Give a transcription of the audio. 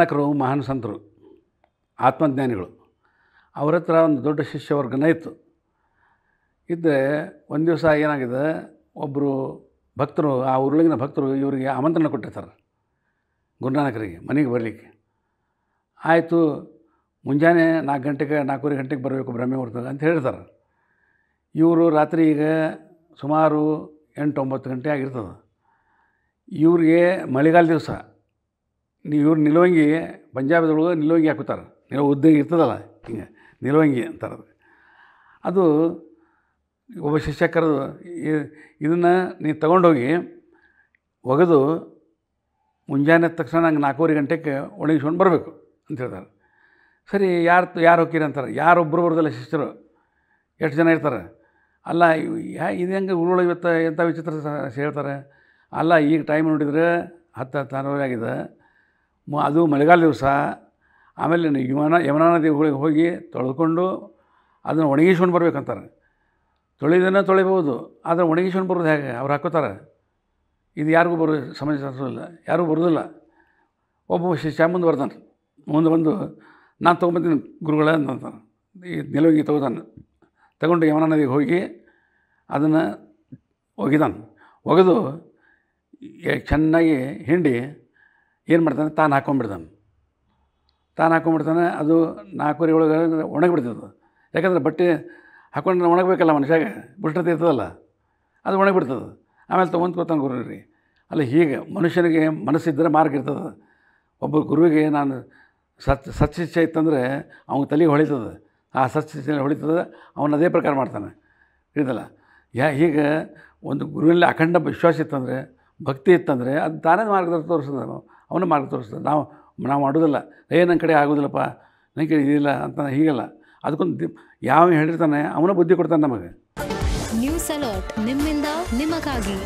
ನಾನಕರು ಮಹಾನ್ ಸಂತರು ಆತ್ಮಜ್ಞಾನಿಗಳು ಅವ್ರ ಹತ್ರ ಒಂದು ದೊಡ್ಡ ಶಿಷ್ಯವರ್ಗನ ಇತ್ತು ಇದ್ದರೆ ಒಂದು ದಿವಸ ಏನಾಗಿದೆ ಒಬ್ಬರು ಭಕ್ತರು ಆ ಊರೊಳಗಿನ ಭಕ್ತರು ಇವರಿಗೆ ಆಮಂತ್ರಣ ಕೊಟ್ಟಿರ್ತಾರೆ ಗುರುನಾನಕರಿಗೆ ಮನೆಗೆ ಬರಲಿಕ್ಕೆ ಆಯಿತು ಮುಂಜಾನೆ ನಾಲ್ಕು ಗಂಟೆಗೆ ನಾಲ್ಕೂವರೆ ಗಂಟೆಗೆ ಬರಬೇಕು ಹೊರ್ತದೆ ಅಂತ ಹೇಳ್ತಾರೆ ಇವರು ರಾತ್ರಿ ಈಗ ಸುಮಾರು ಎಂಟು ಒಂಬತ್ತು ಗಂಟೆ ಆಗಿರ್ತದೆ ಇವ್ರಿಗೆ ಮಳೆಗಾಲ ದಿವಸ ನೀವು ಇವ್ರು ನಿಲುವಂಗಿ ಪಂಜಾಬದೊಳಗೆ ನಿಲುವಂಗಿ ಹಾಕುತ್ತಾರೆ ನಿಲುವ ಉದ್ದ ಇರ್ತದಲ್ಲ ಹಿಂಗೆ ನಿಲುವಂಗಿ ಅಂತಾರೆ ಅದು ಒಬ್ಬ ಶಿಷ್ಯ ಕರೆದು ಇದನ್ನು ನೀವು ತಗೊಂಡೋಗಿ ಒಗೆದು ಮುಂಜಾನೆ ತಕ್ಷಣ ನಂಗೆ ನಾಲ್ಕೂವರೆ ಗಂಟೆಗೆ ಒಣಗಿಸ್ಕೊಂಡು ಬರಬೇಕು ಅಂತ ಹೇಳ್ತಾರೆ ಸರಿ ಯಾರು ಯಾರು ಹೋಗ್ತೀರಿ ಅಂತಾರೆ ಯಾರೊಬ್ಬರು ಬರೋದಿಲ್ಲ ಶಿಷ್ಯರು ಎಷ್ಟು ಜನ ಇರ್ತಾರೆ ಅಲ್ಲ ಇದು ಹೆಂಗೆ ಉಳ್ಳೊಳಗೆ ಇವತ್ತು ಎಂಥ ವಿಚಿತ್ರ ಹೇಳ್ತಾರೆ ಅಲ್ಲ ಈಗ ಟೈಮ್ ನೋಡಿದರೆ ಹತ್ತು ಹತ್ತು ಆಗಿದೆ ಮ ಅದು ಮಳೆಗಾಲ ದಿವಸ ಆಮೇಲೆ ಯಮನ ಯಮುನಾ ನದಿಗಳಿಗೆ ಹೋಗಿ ತೊಳೆದುಕೊಂಡು ಅದನ್ನು ಒಣಗಿಸ್ಕೊಂಡು ಬರ್ಬೇಕಂತಾರೆ ತೊಳೆದನ್ನು ತೊಳಿಬೋದು ಆದರೆ ಒಣಗಿಸ್ಕೊಂಡು ಬರೋದು ಹೇಗೆ ಅವ್ರು ಹಾಕೋತಾರೆ ಇದು ಯಾರಿಗೂ ಬರೋ ಸಮಸ್ಯೆ ಇಲ್ಲ ಯಾರಿಗೂ ಬರೋದಿಲ್ಲ ಒಬ್ಬ ಶಿಷ್ಯ ಮುಂದೆ ಬರ್ತಾನೆ ಮುಂದೆ ಬಂದು ನಾನು ತೊಗೊಂಬಂದಿನಿ ಗುರುಗಳ ಅಂತಾನೆ ಈ ನಿಲುವಿಗೆ ತೊಗೋತಾನೆ ತಗೊಂಡು ಯಮುನಾ ನದಿಗೆ ಹೋಗಿ ಅದನ್ನು ಒಗಿದಾನೆ ಒಗೆದು ಚೆನ್ನಾಗಿ ಹಿಂಡಿ ಏನು ಮಾಡ್ತಾನೆ ತಾನು ಹಾಕೊಂಡ್ಬಿಡ್ತಾನೆ ತಾನು ಹಾಕೊಂಡ್ಬಿಡ್ತಾನೆ ಅದು ನಾಲ್ಕೂವರೆ ಒಳಗೆ ಒಣಗಿಬಿಡ್ತದೆ ಯಾಕಂದ್ರೆ ಬಟ್ಟೆ ಹಾಕೊಂಡು ಒಣಗಬೇಕಲ್ಲ ಮನುಷ್ಯಾಗ ಉಷ್ಣತೆ ಇರ್ತದಲ್ಲ ಅದು ಒಣಗಿಬಿಡ್ತದೆ ಆಮೇಲೆ ತೊಗೊಂಡ್ಕೋತಾನೆ ಗುರು ರೀ ಅಲ್ಲ ಹೀಗೆ ಮನುಷ್ಯನಿಗೆ ಮನಸ್ಸಿದ್ದರೆ ಮಾರ್ಗ ಇರ್ತದೆ ಒಬ್ಬ ಗುರುವಿಗೆ ನಾನು ಸತ್ ಸತ್ಶಿಷ್ಯ ಇತ್ತಂದರೆ ಅವ್ನ ತಲೆಗೆ ಹೊಳಿತದೆ ಆ ಶಿಕ್ಷೆ ಹೊಳಿತದೆ ಅವನು ಅದೇ ಪ್ರಕಾರ ಮಾಡ್ತಾನೆ ತಿಳಿದಲ್ಲ ಯಾ ಹೀಗೆ ಒಂದು ಗುರುವಿನಲ್ಲಿ ಅಖಂಡ ವಿಶ್ವಾಸ ಇತ್ತಂದರೆ ಭಕ್ತಿ ಇತ್ತಂದರೆ ಅದು ತಾನೇ ಮಾರ್ಗದರ್ಶ ತೋರಿಸ್ತದೆ ಅವನ ಮಾರ್ಗ ತೋರಿಸ್ತದೆ ನಾವು ನಾವು ಮಾಡೋದಿಲ್ಲ ಏ ನನ್ನ ಕಡೆ ಆಗೋದಿಲ್ಲಪ್ಪ ಕಡೆ ಇದಿಲ್ಲ ಅಂತ ಹೀಗಲ್ಲ ಅದಕ್ಕೊಂದು ದಿಪ್ ಯಾವ ಹೇಳಿರ್ತಾನೆ ಅವನ ಬುದ್ಧಿ ಕೊಡ್ತಾನೆ ನಮಗೆ ನ್ಯೂಸ್ ಅಲರ್ಟ್ ನಿಮ್ಮಿಂದ ನಿಮಗಾಗಿ